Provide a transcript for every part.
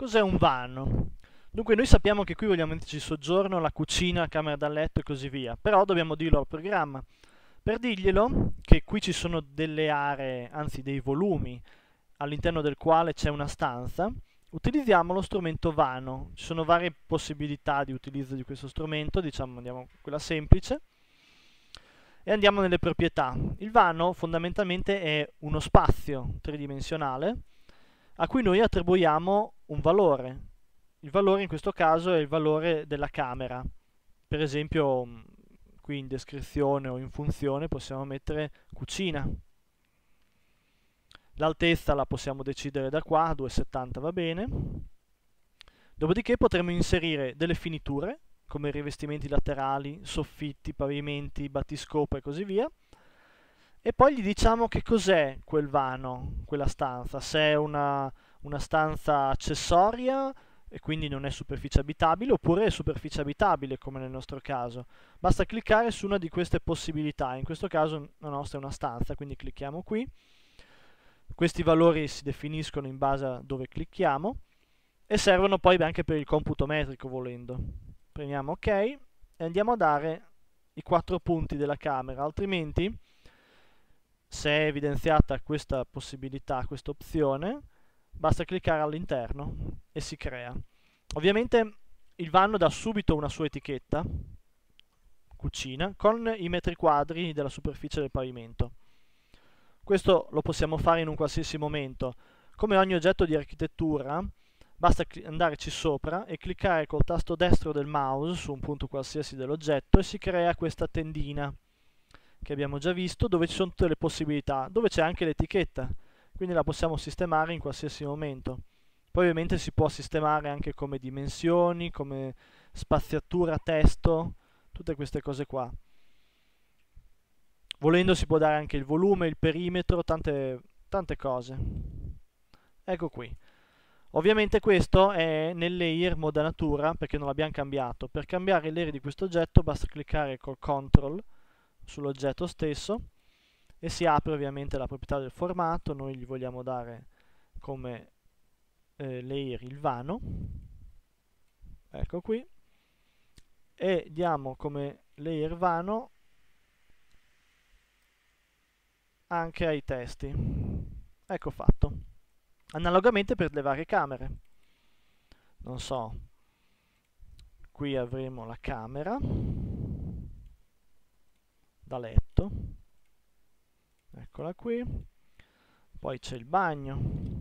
Cos'è un vano? Dunque noi sappiamo che qui vogliamo metterci il soggiorno, la cucina, la camera da letto e così via, però dobbiamo dirlo al programma. Per dirglielo che qui ci sono delle aree, anzi dei volumi, all'interno del quale c'è una stanza, utilizziamo lo strumento vano. Ci sono varie possibilità di utilizzo di questo strumento, diciamo andiamo con quella semplice. E andiamo nelle proprietà. Il vano fondamentalmente è uno spazio tridimensionale a cui noi attribuiamo un valore. Il valore in questo caso è il valore della camera. Per esempio, mm, qui in descrizione o in funzione possiamo mettere cucina. L'altezza la possiamo decidere da qua, 2,70 va bene. Dopodiché potremo inserire delle finiture, come rivestimenti laterali, soffitti, pavimenti, battiscopa e così via, e poi gli diciamo che cos'è quel vano, quella stanza, se è una, una stanza accessoria e quindi non è superficie abitabile oppure è superficie abitabile come nel nostro caso. Basta cliccare su una di queste possibilità, in questo caso la nostra è una stanza, quindi clicchiamo qui. Questi valori si definiscono in base a dove clicchiamo e servono poi anche per il computo metrico volendo. Premiamo ok e andiamo a dare i quattro punti della camera, altrimenti se è evidenziata questa possibilità, questa opzione, basta cliccare all'interno e si crea. Ovviamente il vanno dà subito una sua etichetta, cucina, con i metri quadri della superficie del pavimento. Questo lo possiamo fare in un qualsiasi momento. Come ogni oggetto di architettura, basta andarci sopra e cliccare col tasto destro del mouse su un punto qualsiasi dell'oggetto e si crea questa tendina che abbiamo già visto dove ci sono tutte le possibilità, dove c'è anche l'etichetta, quindi la possiamo sistemare in qualsiasi momento. Poi ovviamente si può sistemare anche come dimensioni, come spaziatura testo, tutte queste cose qua. Volendo si può dare anche il volume, il perimetro, tante, tante cose. Ecco qui. Ovviamente questo è nel layer moda natura perché non l'abbiamo cambiato. Per cambiare il layer di questo oggetto basta cliccare col CTRL sull'oggetto stesso e si apre ovviamente la proprietà del formato, noi gli vogliamo dare come eh, layer il vano, ecco qui, e diamo come layer vano anche ai testi. Ecco fatto. Analogamente per le varie camere. Non so, qui avremo la camera da letto, eccola qui, poi c'è il bagno,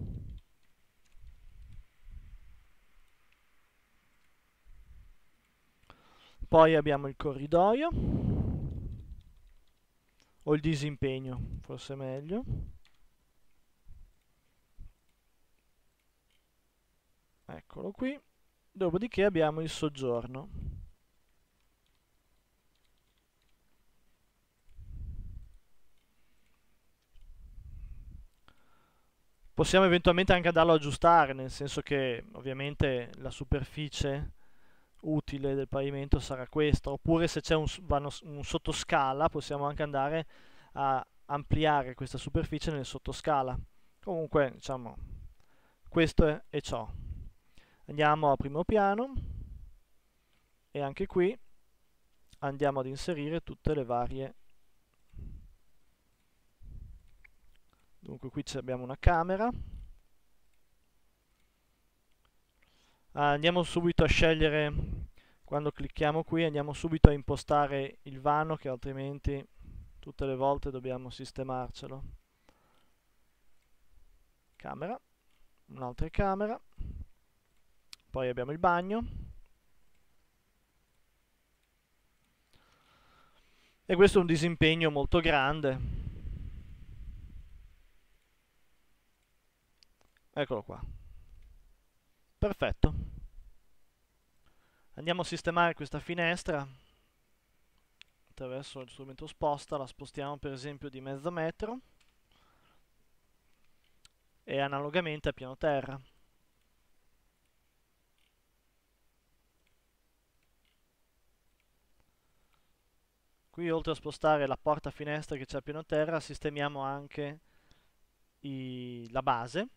Poi abbiamo il corridoio o il disimpegno, forse meglio. Eccolo qui. Dopodiché abbiamo il soggiorno. possiamo eventualmente anche andarlo a aggiustare, nel senso che ovviamente la superficie utile del pavimento sarà questa, oppure se c'è un, un sottoscala possiamo anche andare a ampliare questa superficie nel sottoscala. Comunque, diciamo, questo è, è ciò. Andiamo a primo piano e anche qui andiamo ad inserire tutte le varie Dunque qui abbiamo una camera. Ah, andiamo subito a scegliere, quando clicchiamo qui, andiamo subito a impostare il vano che altrimenti tutte le volte dobbiamo sistemarcelo. Camera, un'altra camera, poi abbiamo il bagno. E questo è un disimpegno molto grande, Eccolo qua. Perfetto. Andiamo a sistemare questa finestra attraverso il strumento sposta, la spostiamo per esempio di mezzo metro e analogamente a piano terra. Qui oltre a spostare la porta finestra che c'è a piano terra, sistemiamo anche i, la base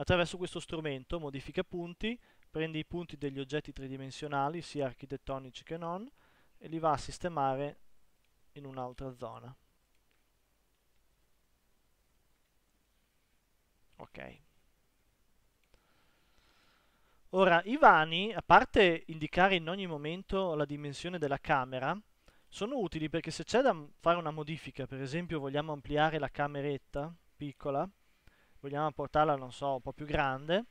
Attraverso questo strumento modifica punti, prende i punti degli oggetti tridimensionali, sia architettonici che non, e li va a sistemare in un'altra zona. Ok. Ora, i vani, a parte indicare in ogni momento la dimensione della camera, sono utili perché se c'è da fare una modifica, per esempio vogliamo ampliare la cameretta piccola, vogliamo portarla, non so, un po' più grande,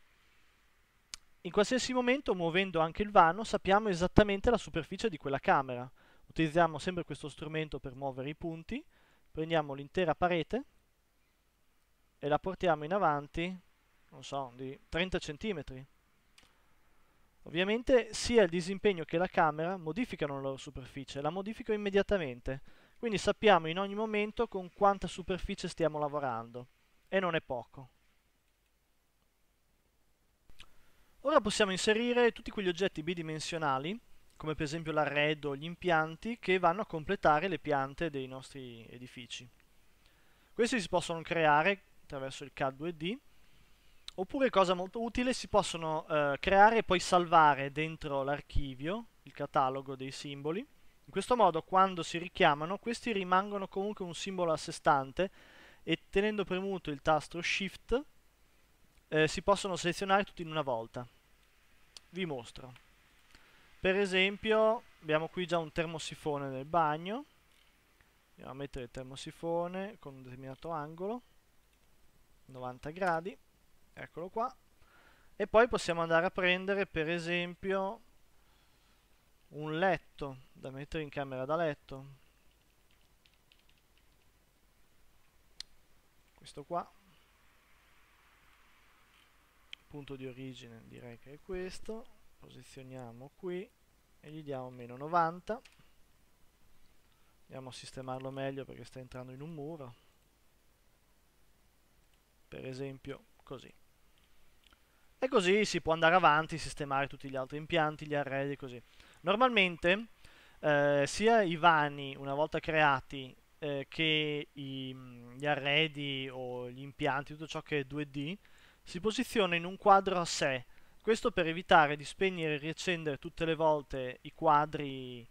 in qualsiasi momento, muovendo anche il vano, sappiamo esattamente la superficie di quella camera. Utilizziamo sempre questo strumento per muovere i punti, prendiamo l'intera parete e la portiamo in avanti, non so, di 30 cm. Ovviamente sia il disimpegno che la camera modificano la loro superficie, la modifico immediatamente, quindi sappiamo in ogni momento con quanta superficie stiamo lavorando e non è poco. Ora possiamo inserire tutti quegli oggetti bidimensionali, come per esempio l'arredo o gli impianti, che vanno a completare le piante dei nostri edifici. Questi si possono creare attraverso il CAD2D, oppure, cosa molto utile, si possono eh, creare e poi salvare dentro l'archivio, il catalogo dei simboli. In questo modo, quando si richiamano, questi rimangono comunque un simbolo a sé stante, e tenendo premuto il tasto Shift eh, si possono selezionare tutti in una volta. Vi mostro. Per esempio abbiamo qui già un termosifone nel bagno, andiamo a mettere il termosifone con un determinato angolo, 90 gradi, eccolo qua, e poi possiamo andare a prendere per esempio un letto da mettere in camera da letto questo qua punto di origine direi che è questo posizioniamo qui e gli diamo meno 90 andiamo a sistemarlo meglio perché sta entrando in un muro per esempio così e così si può andare avanti sistemare tutti gli altri impianti gli arredi così normalmente eh, sia i vani una volta creati eh, che i, mm, gli arredi o gli impianti, tutto ciò che è 2D, si posiziona in un quadro a sé. Questo per evitare di spegnere e riaccendere tutte le volte i quadri,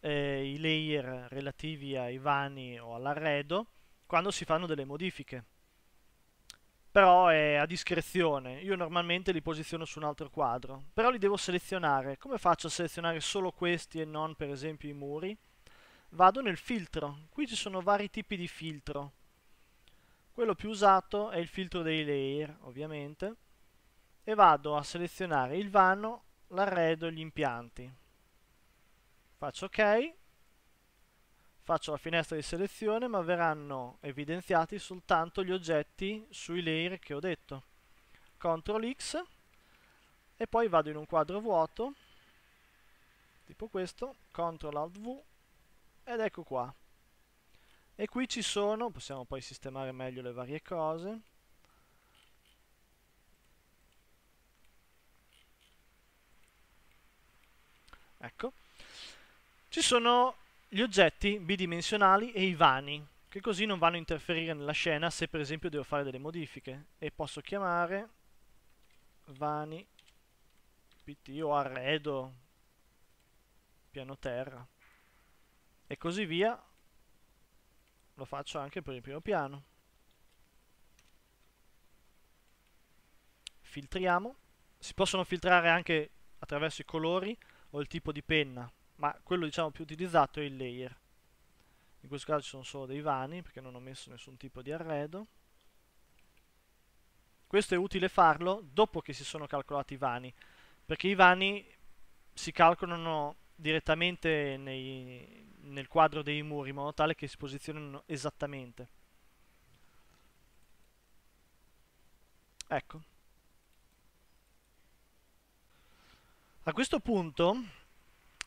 eh, i layer relativi ai vani o all'arredo quando si fanno delle modifiche. Però è a discrezione, io normalmente li posiziono su un altro quadro, però li devo selezionare. Come faccio a selezionare solo questi e non per esempio i muri? vado nel filtro. Qui ci sono vari tipi di filtro. Quello più usato è il filtro dei layer, ovviamente, e vado a selezionare il vano, l'arredo e gli impianti. Faccio OK, faccio la finestra di selezione, ma verranno evidenziati soltanto gli oggetti sui layer che ho detto. CTRL X e poi vado in un quadro vuoto, tipo questo, CTRL Alt V ed ecco qua e qui ci sono possiamo poi sistemare meglio le varie cose ecco ci sono gli oggetti bidimensionali e i vani che così non vanno a interferire nella scena se per esempio devo fare delle modifiche e posso chiamare vani pt o arredo piano terra e così via lo faccio anche per il primo piano filtriamo si possono filtrare anche attraverso i colori o il tipo di penna ma quello diciamo più utilizzato è il layer in questo caso ci sono solo dei vani perché non ho messo nessun tipo di arredo questo è utile farlo dopo che si sono calcolati i vani perché i vani si calcolano direttamente nei, nel quadro dei muri in modo tale che si posizionino esattamente. Ecco. A questo punto,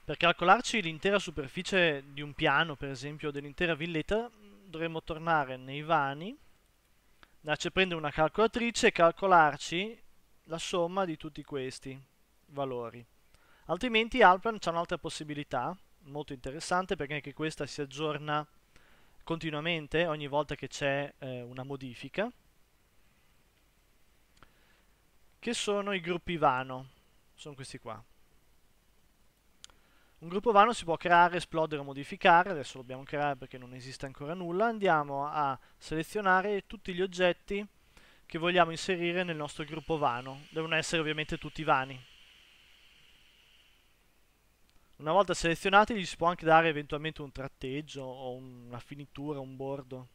per calcolarci l'intera superficie di un piano, per esempio dell'intera villetta, dovremmo tornare nei vani, andarci a prendere una calcolatrice e calcolarci la somma di tutti questi valori. Altrimenti Alplan c'è un'altra possibilità, molto interessante, perché anche questa si aggiorna continuamente ogni volta che c'è eh, una modifica, che sono i gruppi vano, sono questi qua. Un gruppo vano si può creare, esplodere o modificare, adesso lo dobbiamo creare perché non esiste ancora nulla, andiamo a selezionare tutti gli oggetti che vogliamo inserire nel nostro gruppo vano, devono essere ovviamente tutti vani. Una volta selezionati gli si può anche dare eventualmente un tratteggio o una finitura, un bordo,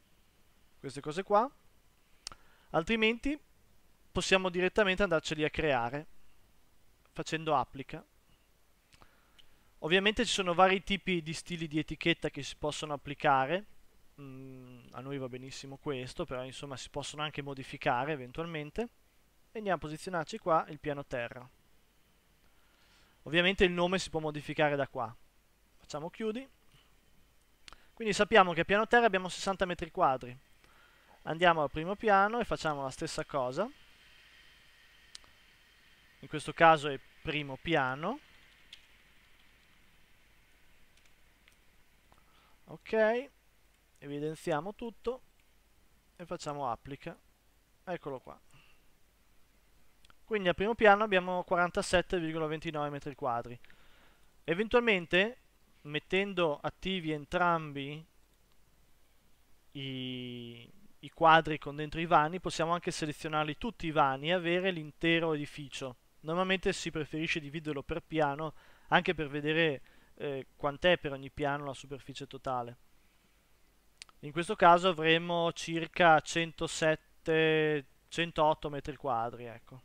queste cose qua. Altrimenti possiamo direttamente andarceli a creare facendo applica. Ovviamente ci sono vari tipi di stili di etichetta che si possono applicare, mm, a noi va benissimo questo, però insomma si possono anche modificare eventualmente. E andiamo a posizionarci qua il piano terra. Ovviamente il nome si può modificare da qua. Facciamo chiudi. Quindi sappiamo che a piano terra abbiamo 60 metri quadri. Andiamo al primo piano e facciamo la stessa cosa. In questo caso è primo piano. Ok, evidenziamo tutto e facciamo applica. Eccolo qua. Quindi al primo piano abbiamo 47,29 metri quadri. Eventualmente, mettendo attivi entrambi i, i quadri con dentro i vani, possiamo anche selezionarli tutti i vani e avere l'intero edificio. Normalmente si preferisce dividerlo per piano, anche per vedere eh, quant'è per ogni piano la superficie totale. In questo caso avremo circa 107, 108 metri quadri, ecco.